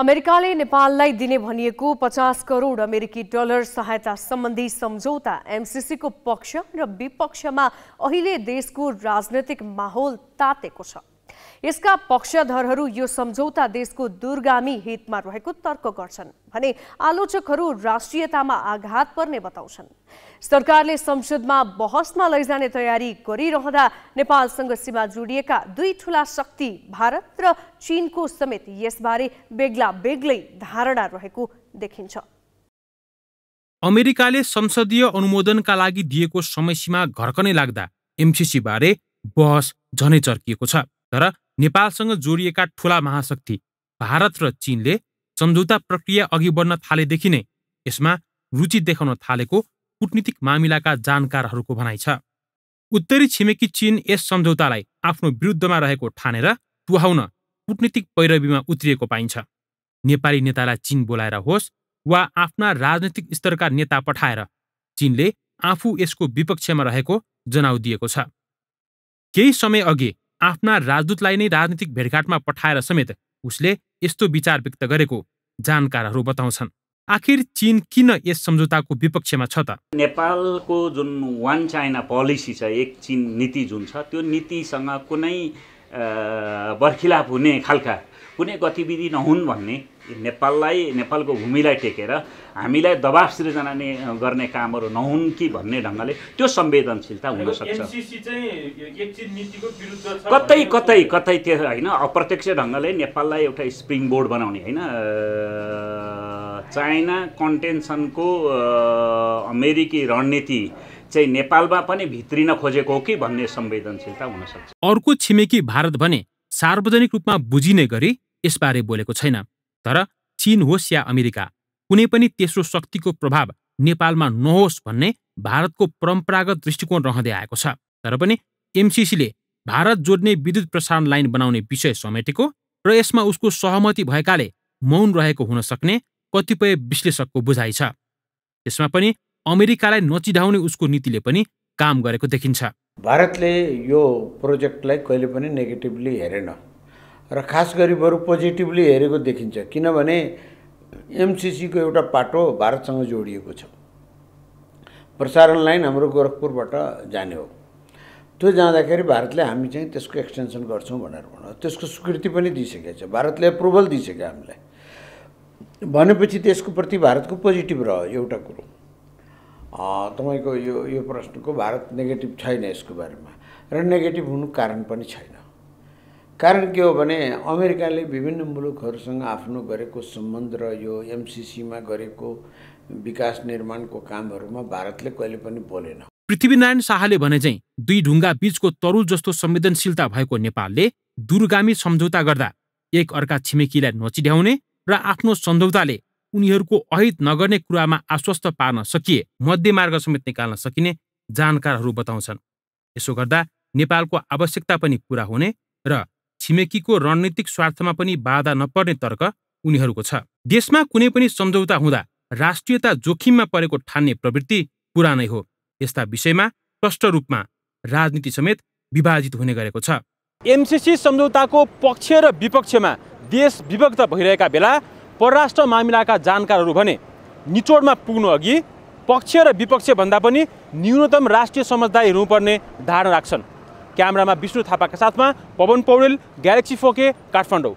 अमेरिकाले नेपाललाई दिने भनिएको पचास करोड अमेरिकी डलर सहायता सम्बन्धी सम्झौता एमसिसीको पक्ष र विपक्षमा अहिले देशको राजनैतिक माहौल तातेको छ यसका पक्षधरहरू यो सम्झौता देशको दूरगामी हितमा रहेको तर्क गर्छन् भने आलोचकहरू राष्ट्रियतामा आघात पर्ने बताउँछन् सरकारले संसदमा बहसमा लैजाने तयारी गरिरहँदा नेपालसँग सीमा जोडिएका दुई ठुला शक्ति भारत र चीनको समेत यसबारे बेग्ला बेग्लै धारणा रहेको देखिन्छ अमेरिकाले संसदीय अनुमोदनका लागि दिएको समयसीमा घर्कनै लाग्दा एमसिसीबारे बहस झनै चर्किएको छ तर नेपालसँग जोडिएका ठुला महाशक्ति भारत र चीनले सम्झौता प्रक्रिया अघि बढ्न थालेदेखि नै यसमा रुचि देखाउन थालेको कुटनीतिक मामिलाका जानकारहरूको भनाइ छ उत्तरी छिमेकी चीन यस सम्झौतालाई आफ्नो विरुद्धमा रहेको ठानेर टुहाउन कुटनीतिक पैरवीमा उत्रिएको पाइन्छ नेपाली नेतालाई चीन बोलाएर होस् वा आफ्ना राजनैतिक स्तरका नेता पठाएर चीनले आफू यसको विपक्षमा रहेको जनाउ दिएको छ केही समयअघि आफ्ना राजदूतलाई नै राजनीतिक भेटघाटमा पठाएर समेत उसले यस्तो विचार व्यक्त गरेको जानकारहरू बताउँछन् आखिर चीन किन यस सम्झौताको विपक्षमा छ त नेपालको जुन वान चाइना पोलिसी छ एक चिन नीति जुन छ त्यो नीतिसँग कुनै बर्खिलाप हुने खालका कुनै गतिविधि नहुन् भन्ने नेपाललाई नेपालको भूमिलाई टेकेर हामीलाई दबाब सृजना गर्ने कामहरू नहुन् कि भन्ने ढङ्गले त्यो संवेदनशीलता हुनसक्छ कतै कतै कतै त्यो होइन अप्रत्यक्ष ढङ्गले नेपाललाई एउटा स्प्रिङ बोर्ड बनाउने होइन चाइना कन्टेन्सनको अमेरिकी रणनीति चाहिँ नेपालमा पनि भित्रिन खोजेको हो कि भन्ने संवेदनशीलता हुनसक्छ अर्को छिमेकी भारत भने सार्वजनिक रूपमा बुझिने गरी यसबारे बोलेको छैन तर चीन होस् या अमेरिका कुनै पनि तेस्रो शक्तिको प्रभाव नेपालमा नहोस् भन्ने भारतको परम्परागत दृष्टिकोण रहँदै आएको छ तर पनि एमसिसीले भारत जोड्ने विद्युत प्रसारण लाइन बनाउने विषय समेटेको र यसमा उसको सहमति भएकाले मौन रहेको हुन सक्ने कतिपय विश्लेषकको बुझाइ छ यसमा पनि अमेरिकालाई नचिढाउने उसको नीतिले पनि काम गरेको देखिन्छ भारतले यो प्रोजेक्टलाई कहिले पनि नेगेटिभली हेरेन र खास गरी बरु पोजिटिभली हेरेको देखिन्छ किनभने एमसिसीको एउटा पाटो भारतसँग जोडिएको छ प्रसारण लाइन हाम्रो गोरखपुरबाट जाने हो त्यो जाँदाखेरि भारतले हामी चाहिँ त्यसको एक्सटेन्सन गर्छौँ भनेर भनौँ त्यसको स्वीकृति पनि दिइसकेको छ भारतले एप्रुभल दिइसक्यो हामीलाई भनेपछि त्यसको प्रति भारतको पोजिटिभ रह्यो एउटा कुरो तपाईँको यो यो प्रश्नको भारत नेगेटिभ छैन यसको बारेमा र नेगेटिभ हुनु कारण पनि छैन कारण के हो भने अमेरिकाले विभिन्न मुलुकहरूसँग आफ्नो गरेको सम्बन्ध र यो एमसिसीमा गरेको विकास निर्माणको कामहरूमा भारतले कहिले पनि बोलेन पृथ्वीनारायण शाहले भने चाहिँ दुई ढुङ्गा बिचको तरुल जस्तो संवेदनशीलता भएको नेपालले दुर्गामी सम्झौता गर्दा एक अर्का छिमेकीलाई नचिड्याउने र आफ्नो सम्झौताले उनीहरूको अहित नगर्ने कुरामा आश्वस्त पार्न सकिए मध्यमार्ग समेत निकाल्न सकिने जानकारहरू बताउँछन् यसो गर्दा नेपालको आवश्यकता पनि पुरा हुने र छिमेकीको रणनीतिक स्वार्थमा पनि बाधा नपर्ने तर्क उनीहरूको छ देशमा कुनै पनि सम्झौता हुँदा राष्ट्रियता जोखिममा परेको ठान्ने प्रवृत्ति पुरानै हो यस्ता विषयमा स्पष्ट रूपमा राजनीति समेत विभाजित हुने गरेको छ एमसिसी सम्झौताको पक्ष र विपक्षमा देश विभक्त भइरहेका बेला परराष्ट्र मामिलाका जानकारहरू भने निचोडमा पुग्नु अघि पक्ष र विपक्ष भन्दा पनि न्यूनतम राष्ट्रिय समझदारी हुनुपर्ने धारणा राख्छन् क्यामेरामा विष्णु थापाका साथमा पवन पौडेल ग्यालेक्सी फोके काठमाडौँ